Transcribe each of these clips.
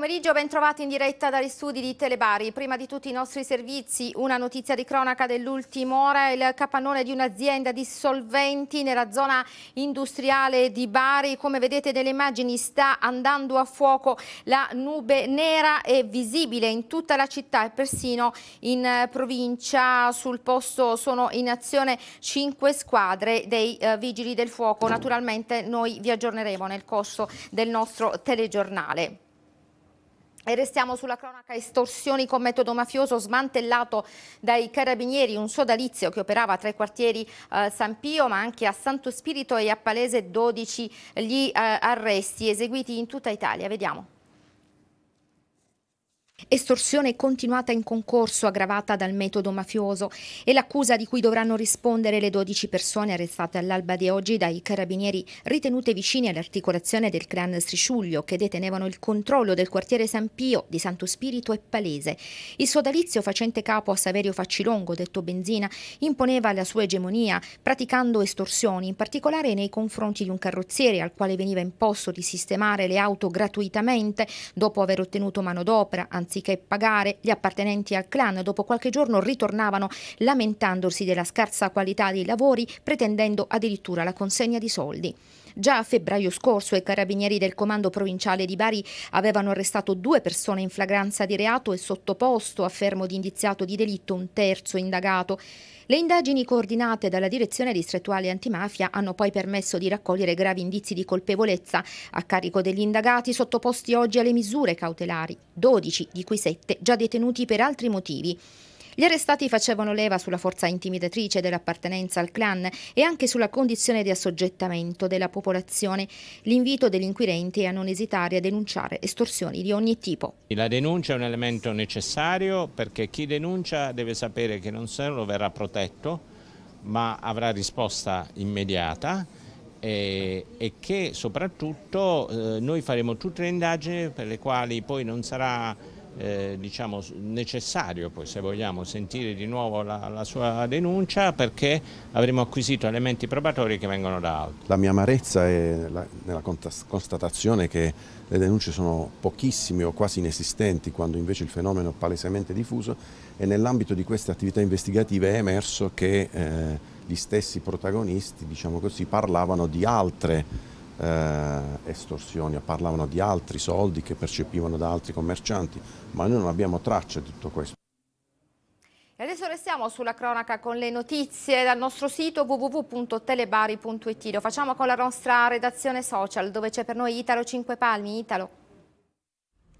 pomeriggio, ben trovati in diretta dagli studi di Telebari. Prima di tutti i nostri servizi, una notizia di cronaca dell'ultima ora, il capannone di un'azienda di solventi nella zona industriale di Bari. Come vedete nelle immagini sta andando a fuoco la nube nera e visibile in tutta la città e persino in eh, provincia. Sul posto sono in azione cinque squadre dei eh, vigili del fuoco. Naturalmente noi vi aggiorneremo nel corso del nostro telegiornale. E restiamo sulla cronaca estorsioni con metodo mafioso smantellato dai carabinieri, un sodalizio che operava tra i quartieri eh, San Pio ma anche a Santo Spirito e a Palese 12 gli eh, arresti eseguiti in tutta Italia. Vediamo. Estorsione continuata in concorso aggravata dal metodo mafioso e l'accusa di cui dovranno rispondere le 12 persone arrestate all'alba di oggi dai carabinieri ritenute vicine all'articolazione del clan Strisciuglio che detenevano il controllo del quartiere San Pio di Santo Spirito e Palese. Il sodalizio facente capo a Saverio Faccilongo, detto Benzina, imponeva la sua egemonia praticando estorsioni, in particolare nei confronti di un carrozziere al quale veniva imposto di sistemare le auto gratuitamente dopo aver ottenuto manodopera, anziché pagare. Gli appartenenti al clan dopo qualche giorno ritornavano lamentandosi della scarsa qualità dei lavori, pretendendo addirittura la consegna di soldi. Già a febbraio scorso i carabinieri del comando provinciale di Bari avevano arrestato due persone in flagranza di reato e sottoposto a fermo di indiziato di delitto un terzo indagato. Le indagini coordinate dalla direzione distrettuale antimafia hanno poi permesso di raccogliere gravi indizi di colpevolezza a carico degli indagati sottoposti oggi alle misure cautelari, 12 di cui 7 già detenuti per altri motivi. Gli arrestati facevano leva sulla forza intimidatrice dell'appartenenza al clan e anche sulla condizione di assoggettamento della popolazione. L'invito degli inquirenti è a non esitare a denunciare estorsioni di ogni tipo. La denuncia è un elemento necessario perché chi denuncia deve sapere che non solo verrà protetto, ma avrà risposta immediata e, e che soprattutto eh, noi faremo tutte le indagini per le quali poi non sarà eh, diciamo, necessario, poi, se vogliamo, sentire di nuovo la, la, sua denuncia perché avremo acquisito elementi probatori che vengono da altri. La mia amarezza è la, nella constatazione che le denunce sono pochissime o quasi inesistenti quando invece il fenomeno è palesemente diffuso e nell'ambito di queste attività investigative è emerso che eh, gli stessi protagonisti diciamo così, parlavano di altre eh, estorsioni, parlavano di altri soldi che percepivano da altri commercianti, ma noi non abbiamo traccia di tutto questo. E adesso restiamo sulla cronaca con le notizie dal nostro sito www.telebari.it. Lo facciamo con la nostra redazione social dove c'è per noi Italo 5 Palmi. Italo.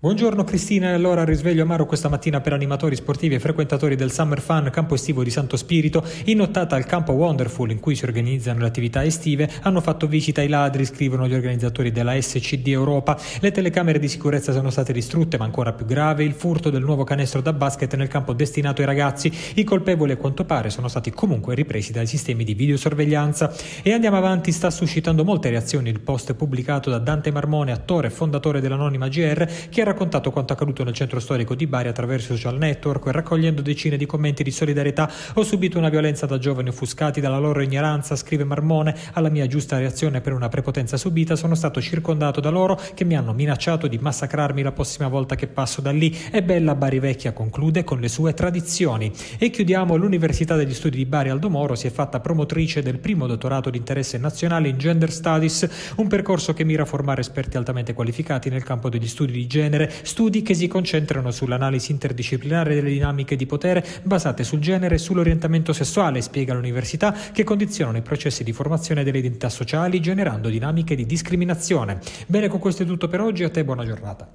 Buongiorno Cristina, allora risveglio amaro questa mattina per animatori sportivi e frequentatori del Summer Fun campo estivo di Santo Spirito, in nottata al campo Wonderful in cui si organizzano le attività estive, hanno fatto visita ai ladri, scrivono gli organizzatori della SCD Europa, le telecamere di sicurezza sono state distrutte ma ancora più grave il furto del nuovo canestro da basket nel campo destinato ai ragazzi, i colpevoli a quanto pare sono stati comunque ripresi dai sistemi di videosorveglianza e andiamo avanti, sta suscitando molte reazioni il post pubblicato da Dante Marmone, attore e fondatore dell'anonima GR, che raccontato quanto accaduto nel centro storico di Bari attraverso i social network e raccogliendo decine di commenti di solidarietà ho subito una violenza da giovani offuscati dalla loro ignoranza, scrive Marmone, alla mia giusta reazione per una prepotenza subita sono stato circondato da loro che mi hanno minacciato di massacrarmi la prossima volta che passo da lì e bella Bari Vecchia conclude con le sue tradizioni. E chiudiamo l'Università degli Studi di Bari Aldo Moro si è fatta promotrice del primo dottorato di interesse nazionale in Gender Studies, un percorso che mira a formare esperti altamente qualificati nel campo degli studi di genere genere, studi che si concentrano sull'analisi interdisciplinare delle dinamiche di potere basate sul genere e sull'orientamento sessuale, spiega l'università, che condizionano i processi di formazione delle identità sociali generando dinamiche di discriminazione. Bene, con questo è tutto per oggi, a te buona giornata.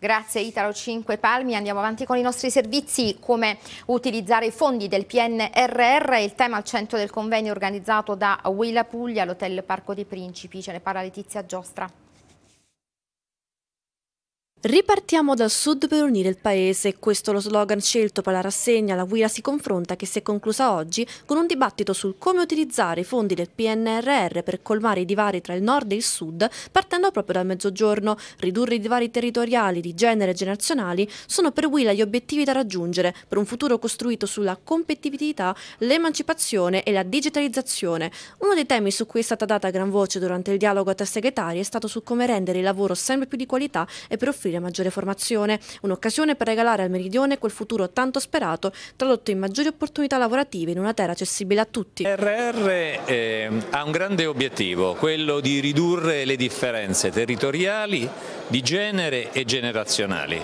Grazie Italo 5 Palmi, andiamo avanti con i nostri servizi, come utilizzare i fondi del PNRR, il tema al centro del convegno organizzato da Willa Puglia all'Hotel Parco dei Principi, ce ne parla Letizia Giostra. Ripartiamo dal sud per unire il paese, questo è lo slogan scelto per la rassegna La Guira si confronta che si è conclusa oggi con un dibattito sul come utilizzare i fondi del PNRR per colmare i divari tra il nord e il sud partendo proprio dal mezzogiorno. Ridurre i divari territoriali di genere e generazionali sono per Willa gli obiettivi da raggiungere per un futuro costruito sulla competitività, l'emancipazione e la digitalizzazione. Uno dei temi su cui è stata data gran voce durante il dialogo a testa segretaria è stato su come rendere il lavoro sempre più di qualità e per offrire offrire maggiore formazione, un'occasione per regalare al Meridione quel futuro tanto sperato, tradotto in maggiori opportunità lavorative in una terra accessibile a tutti. RR eh, ha un grande obiettivo, quello di ridurre le differenze territoriali, di genere e generazionali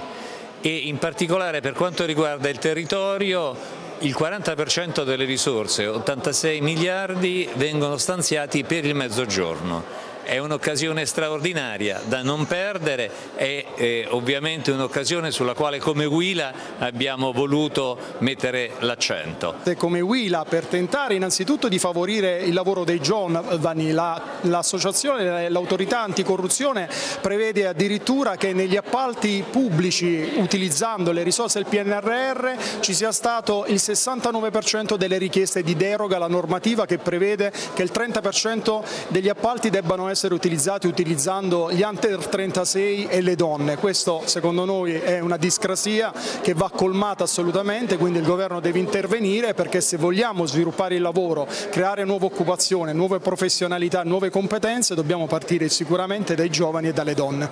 e in particolare per quanto riguarda il territorio il 40% delle risorse, 86 miliardi, vengono stanziati per il mezzogiorno è un'occasione straordinaria da non perdere, è, eh, ovviamente un'occasione sulla quale come Huila abbiamo voluto mettere l'accento. Come Huila per tentare innanzitutto di favorire il lavoro dei giovani, l'associazione, l'autorità anticorruzione prevede addirittura che negli appalti pubblici utilizzando le risorse del PNRR ci sia stato il 69% delle richieste di deroga alla normativa che prevede che il 30% degli appalti debbano essere essere utilizzati utilizzando gli Hunter 36 e le donne. Questo secondo noi è una discrasia che va colmata assolutamente, quindi il governo deve intervenire perché se vogliamo sviluppare il lavoro, creare nuova occupazione, nuove professionalità, nuove competenze, dobbiamo partire sicuramente dai giovani e dalle donne.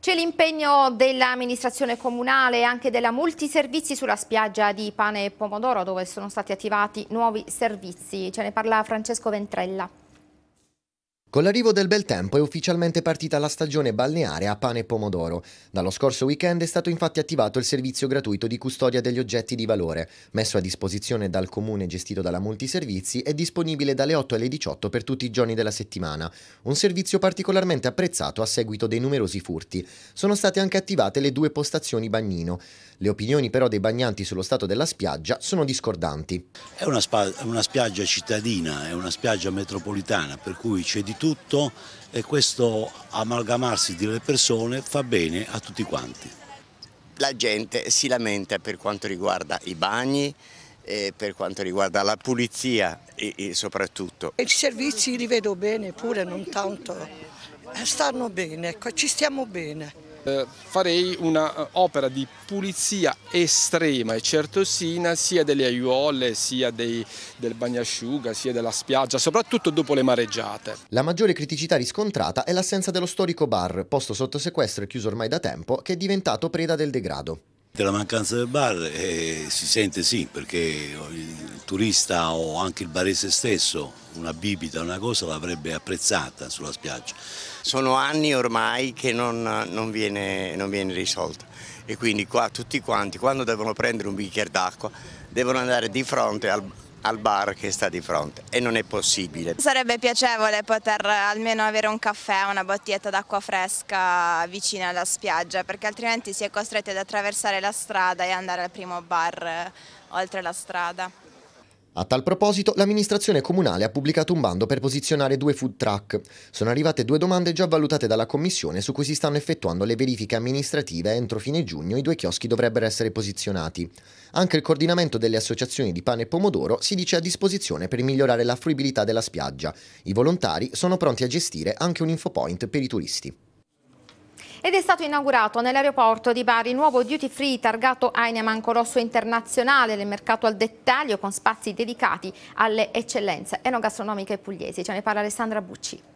C'è l'impegno dell'amministrazione comunale e anche della multiservizi sulla spiaggia di Pane e Pomodoro dove sono stati attivati nuovi servizi. Ce ne parla Francesco Ventrella. Con l'arrivo del bel tempo è ufficialmente partita la stagione balneare a pane e pomodoro. Dallo scorso weekend è stato infatti attivato il servizio gratuito di custodia degli oggetti di valore, messo a disposizione dal comune gestito dalla Multiservizi e disponibile dalle 8 alle 18 per tutti i giorni della settimana. Un servizio particolarmente apprezzato a seguito dei numerosi furti. Sono state anche attivate le due postazioni bagnino. Le opinioni però dei bagnanti sullo stato della spiaggia sono discordanti. È una, una spiaggia cittadina, è una spiaggia metropolitana, per cui c'è di tutto e questo amalgamarsi delle persone fa bene a tutti quanti. La gente si lamenta per quanto riguarda i bagni, eh, per quanto riguarda la pulizia e, e soprattutto. I servizi li vedo bene pure, non tanto, eh, stanno bene, ecco, ci stiamo bene eh, farei un'opera eh, di pulizia estrema e certosina sia delle aiuole, sia dei, del bagnasciuga, sia della spiaggia, soprattutto dopo le mareggiate. La maggiore criticità riscontrata è l'assenza dello storico bar, posto sotto sequestro e chiuso ormai da tempo, che è diventato preda del degrado. La mancanza del bar eh, si sente sì, perché il turista o anche il barese stesso una bibita, una cosa l'avrebbe apprezzata sulla spiaggia. Sono anni ormai che non, non viene, non viene risolta e quindi qua tutti quanti quando devono prendere un bicchiere d'acqua devono andare di fronte al, al bar che sta di fronte e non è possibile. Sarebbe piacevole poter almeno avere un caffè, una bottiglietta d'acqua fresca vicino alla spiaggia perché altrimenti si è costretti ad attraversare la strada e andare al primo bar eh, oltre la strada. A tal proposito, l'amministrazione comunale ha pubblicato un bando per posizionare due food truck. Sono arrivate due domande già valutate dalla commissione su cui si stanno effettuando le verifiche amministrative entro fine giugno i due chioschi dovrebbero essere posizionati. Anche il coordinamento delle associazioni di pane e pomodoro si dice a disposizione per migliorare la fruibilità della spiaggia. I volontari sono pronti a gestire anche un infopoint per i turisti ed è stato inaugurato nell'aeroporto di Bari il nuovo duty free targato Heinemann Colosso Internazionale nel mercato al dettaglio con spazi dedicati alle eccellenze enogastronomiche pugliesi. Ce ne parla Alessandra Bucci.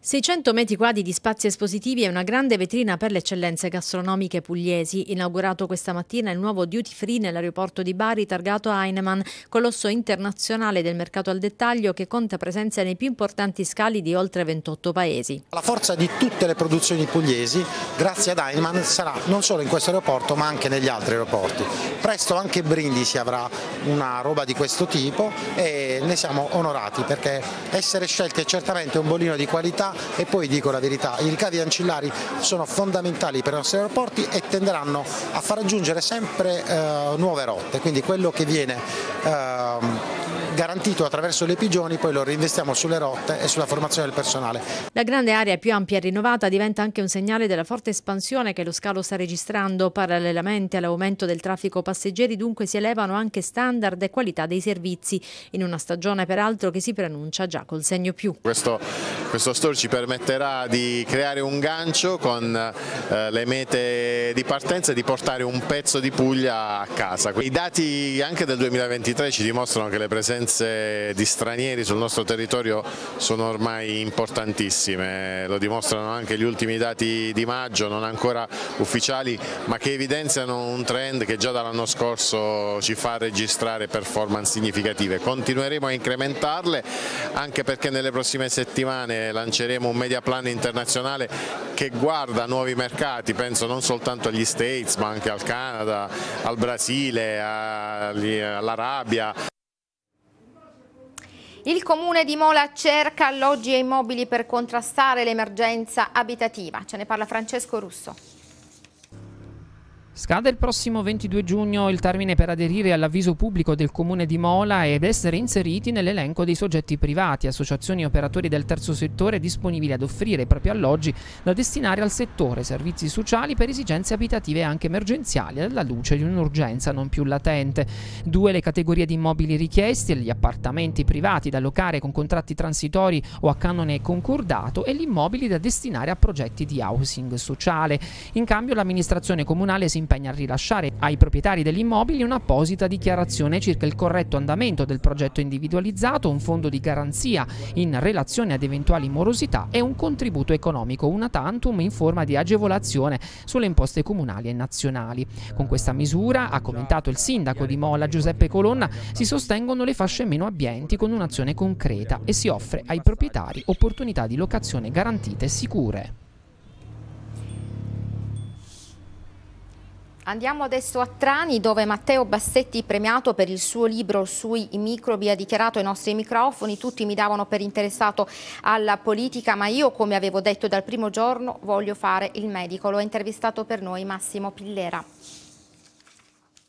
600 metri quadri di spazi espositivi e una grande vetrina per le eccellenze gastronomiche pugliesi, inaugurato questa mattina il nuovo duty free nell'aeroporto di Bari targato Heinemann, colosso internazionale del mercato al dettaglio che conta presenza nei più importanti scali di oltre 28 paesi. La forza di tutte le produzioni pugliesi, grazie ad Heinemann, sarà non solo in questo aeroporto ma anche negli altri aeroporti. Presto anche Brindisi avrà una roba di questo tipo e ne siamo onorati perché essere scelti è certamente un bolino di qualità e poi dico la verità, i ricavi ancillari sono fondamentali per i nostri aeroporti e tenderanno a far aggiungere sempre eh, nuove rotte, quindi quello che viene... Eh, garantito attraverso le pigioni, poi lo reinvestiamo sulle rotte e sulla formazione del personale. La grande area più ampia e rinnovata diventa anche un segnale della forte espansione che lo scalo sta registrando. Parallelamente all'aumento del traffico passeggeri dunque si elevano anche standard e qualità dei servizi, in una stagione peraltro che si preannuncia già col segno più. Questo, questo store ci permetterà di creare un gancio con eh, le mete di partenza e di portare un pezzo di Puglia a casa. I dati anche del 2023 ci dimostrano che le presenze presenze di stranieri sul nostro territorio sono ormai importantissime, lo dimostrano anche gli ultimi dati di maggio, non ancora ufficiali, ma che evidenziano un trend che già dall'anno scorso ci fa registrare performance significative. Continueremo a incrementarle anche perché nelle prossime settimane lanceremo un media plan internazionale che guarda nuovi mercati, penso non soltanto agli States ma anche al Canada, al Brasile, all'Arabia. Il comune di Mola cerca alloggi e immobili per contrastare l'emergenza abitativa. Ce ne parla Francesco Russo. Scade il prossimo 22 giugno il termine per aderire all'avviso pubblico del comune di Mola ed essere inseriti nell'elenco dei soggetti privati, associazioni e operatori del terzo settore disponibili ad offrire i propri alloggi da destinare al settore, servizi sociali per esigenze abitative anche emergenziali alla luce di un'urgenza non più latente. Due le categorie di immobili richiesti, gli appartamenti privati da locare con contratti transitori o a canone concordato e gli immobili da destinare a progetti di housing sociale. In cambio l'amministrazione comunale si impegna impegna a rilasciare ai proprietari degli immobili un'apposita dichiarazione circa il corretto andamento del progetto individualizzato, un fondo di garanzia in relazione ad eventuali morosità e un contributo economico una tantum in forma di agevolazione sulle imposte comunali e nazionali. Con questa misura, ha commentato il sindaco di Mola Giuseppe Colonna, si sostengono le fasce meno abbienti con un'azione concreta e si offre ai proprietari opportunità di locazione garantite e sicure. Andiamo adesso a Trani dove Matteo Bassetti, premiato per il suo libro sui microbi, ha dichiarato i nostri microfoni tutti mi davano per interessato alla politica ma io come avevo detto dal primo giorno voglio fare il medico. Lo ha intervistato per noi Massimo Pillera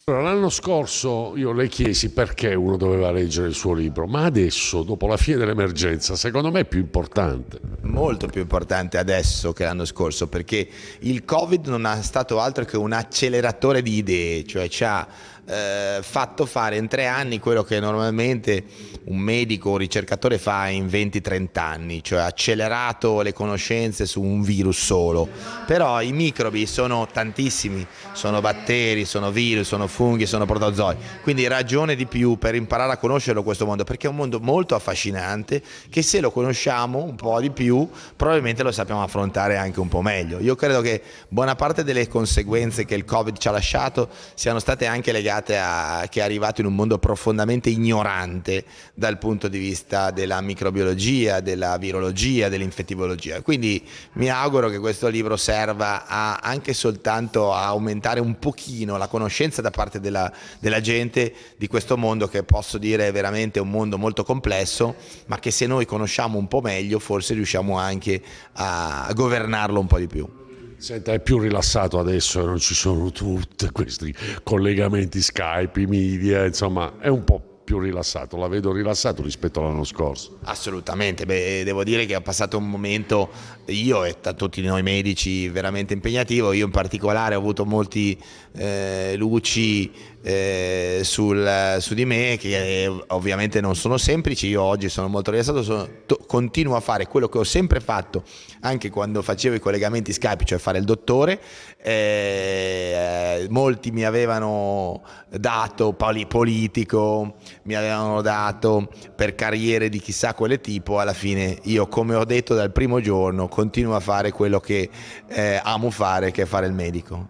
l'anno scorso io le chiesi perché uno doveva leggere il suo libro, ma adesso, dopo la fine dell'emergenza, secondo me è più importante. Molto più importante adesso che l'anno scorso, perché il Covid non è stato altro che un acceleratore di idee, cioè ci ha eh, fatto fare in tre anni quello che normalmente un medico o ricercatore fa in 20-30 anni, cioè accelerato le conoscenze su un virus solo. Però i microbi sono tantissimi, sono batteri, sono virus, sono funghi, sono protozoi. Quindi ragione di più per imparare a conoscerlo questo mondo, perché è un mondo molto affascinante che se lo conosciamo un po' di più probabilmente lo sappiamo affrontare anche un po' meglio. Io credo che buona parte delle conseguenze che il Covid ci ha lasciato siano state anche legate Iniziate a, che è arrivato in un mondo profondamente ignorante dal punto di vista della microbiologia, della virologia, dell'infettivologia. Quindi mi auguro che questo libro serva a, anche soltanto a aumentare un pochino la conoscenza da parte della, della gente di questo mondo che posso dire è veramente un mondo molto complesso, ma che se noi conosciamo un po' meglio forse riusciamo anche a governarlo un po' di più. Senta, è più rilassato adesso, eh, non ci sono tutti questi collegamenti Skype, media, insomma, è un po' più rilassato, la vedo rilassato rispetto all'anno scorso. Assolutamente, beh, eh, devo dire che ho passato un momento, io e tutti noi medici, veramente impegnativo, io in particolare ho avuto molti eh, luci eh, sul, su di me che eh, ovviamente non sono semplici, io oggi sono molto rilassato, sono, to, continuo a fare quello che ho sempre fatto anche quando facevo i collegamenti Skype, cioè fare il dottore, eh, eh molti mi avevano dato poli, politico, mi avevano dato per carriere di chissà quale tipo, alla fine io come ho detto dal primo giorno continuo a fare quello che eh, amo fare, che è fare il medico.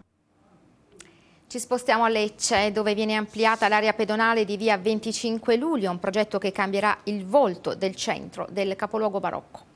Ci spostiamo a Lecce, dove viene ampliata l'area pedonale di via 25 Luglio, un progetto che cambierà il volto del centro del capoluogo barocco.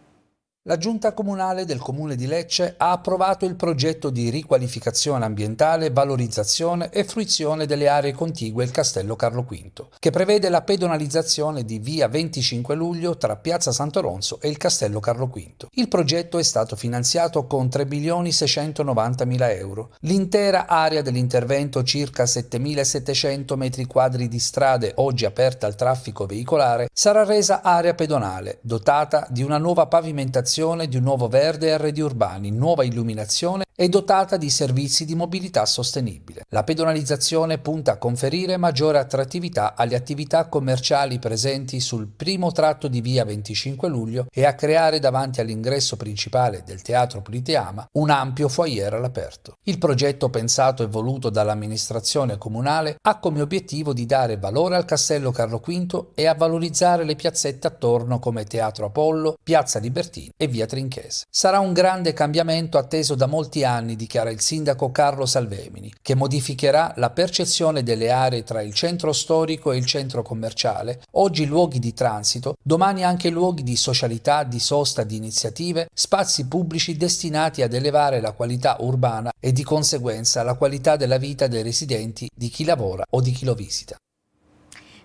La Giunta Comunale del Comune di Lecce ha approvato il progetto di riqualificazione ambientale, valorizzazione e fruizione delle aree contigue al Castello Carlo V, che prevede la pedonalizzazione di via 25 luglio tra Piazza Santo e il Castello Carlo V. Il progetto è stato finanziato con 3 milioni 690 mila euro. L'intera area dell'intervento, circa 7.700 metri quadri di strade oggi aperta al traffico veicolare, sarà resa area pedonale, dotata di una nuova pavimentazione realizzazione di un nuovo verde RD urbani, nuova illuminazione e dotata di servizi di mobilità sostenibile. La pedonalizzazione punta a conferire maggiore attrattività alle attività commerciali presenti sul primo tratto di via 25 luglio e a creare davanti all'ingresso principale del Teatro Politeama un ampio foyer all'aperto. Il progetto pensato e voluto dall'amministrazione comunale ha come obiettivo di dare valore al castello Carlo V e a valorizzare le piazzette attorno come Teatro Apollo, Piazza Libertini e via Trinchese. Sarà un grande cambiamento atteso da molti anni, dichiara il sindaco Carlo Salvemini, che modificherà la percezione delle aree tra il centro storico e il centro commerciale, oggi luoghi di transito, domani anche luoghi di socialità, di sosta, di iniziative, spazi pubblici destinati ad elevare la qualità urbana e di conseguenza la qualità della vita dei residenti, di chi lavora o di chi lo visita.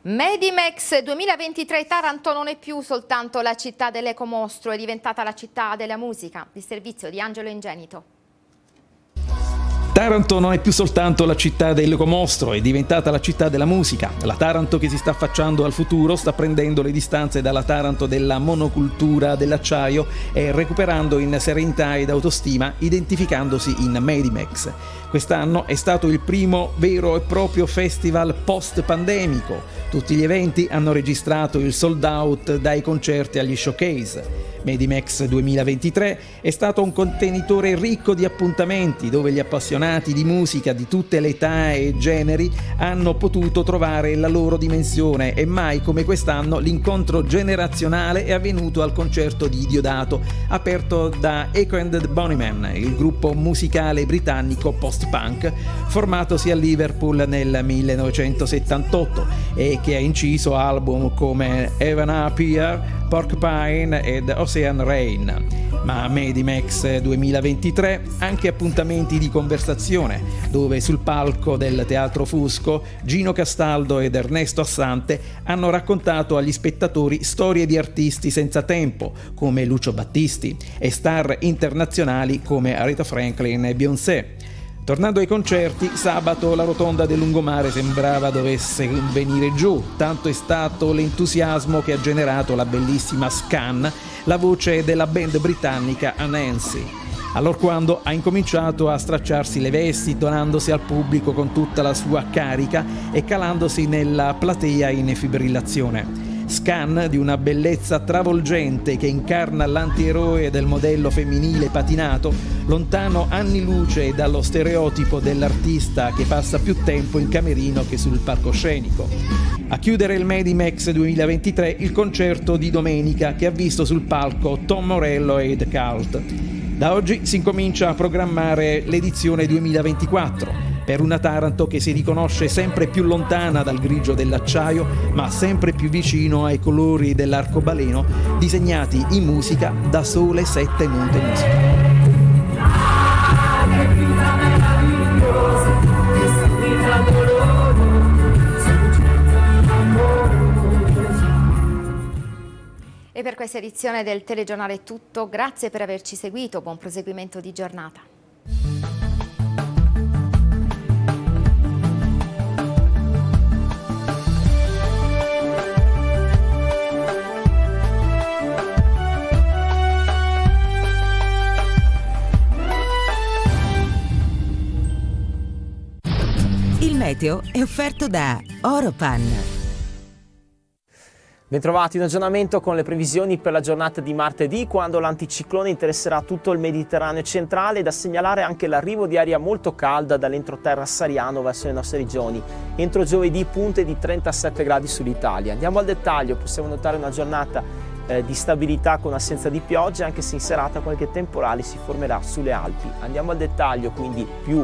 Medimex 2023 Taranto non è più soltanto la città dell'ecomostro, è diventata la città della musica, il servizio di Angelo Ingenito. Taranto non è più soltanto la città del locomostro, è diventata la città della musica. La Taranto che si sta affacciando al futuro sta prendendo le distanze dalla Taranto della monocultura dell'acciaio e recuperando in serenità ed autostima, identificandosi in Medimex. Quest'anno è stato il primo vero e proprio festival post-pandemico. Tutti gli eventi hanno registrato il sold out dai concerti agli showcase. Medimex 2023 è stato un contenitore ricco di appuntamenti dove gli appassionati appassionati di musica di tutte le età e generi hanno potuto trovare la loro dimensione e mai come quest'anno l'incontro generazionale è avvenuto al concerto di Diodato, aperto da Echo Bonnyman, il gruppo musicale britannico post-punk formatosi a Liverpool nel 1978 e che ha inciso album come Evan Appear, Porcupine ed Ocean Rain ma a Medimax 2023 anche appuntamenti di conversazione dove sul palco del Teatro Fusco Gino Castaldo ed Ernesto Assante hanno raccontato agli spettatori storie di artisti senza tempo come Lucio Battisti e star internazionali come Aretha Franklin e Beyoncé. Tornando ai concerti, sabato la rotonda del lungomare sembrava dovesse venire giù, tanto è stato l'entusiasmo che ha generato la bellissima Scan la voce della band britannica Anansi. Allorquando ha incominciato a stracciarsi le vesti, donandosi al pubblico con tutta la sua carica e calandosi nella platea in fibrillazione. Scan di una bellezza travolgente che incarna l'antieroe del modello femminile patinato, lontano anni luce dallo stereotipo dell'artista che passa più tempo in camerino che sul palcoscenico. A chiudere il Medimax 2023 il concerto di domenica che ha visto sul palco Tom Morello e The Cult. Da oggi si incomincia a programmare l'edizione 2024 per una Taranto che si riconosce sempre più lontana dal grigio dell'acciaio, ma sempre più vicino ai colori dell'arcobaleno, disegnati in musica da Sole Sette Monte Musica. E per questa edizione del telegiornale è tutto, grazie per averci seguito, buon proseguimento di giornata. meteo è offerto da Oropan. Bentrovati in aggiornamento con le previsioni per la giornata di martedì, quando l'anticiclone interesserà tutto il Mediterraneo centrale, da segnalare anche l'arrivo di aria molto calda dall'entroterra sariano verso le nostre regioni. Entro giovedì punte di 37 gradi sull'Italia. Andiamo al dettaglio, possiamo notare una giornata eh, di stabilità con assenza di piogge, anche se in serata qualche temporale si formerà sulle Alpi. Andiamo al dettaglio, quindi più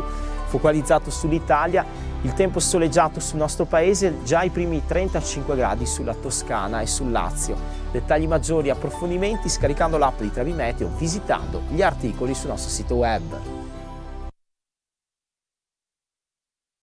focalizzato sull'Italia, il tempo soleggiato sul nostro paese già i primi 35 gradi sulla Toscana e sul Lazio. Dettagli maggiori e approfondimenti scaricando l'app di Travimeteo, visitando gli articoli sul nostro sito web.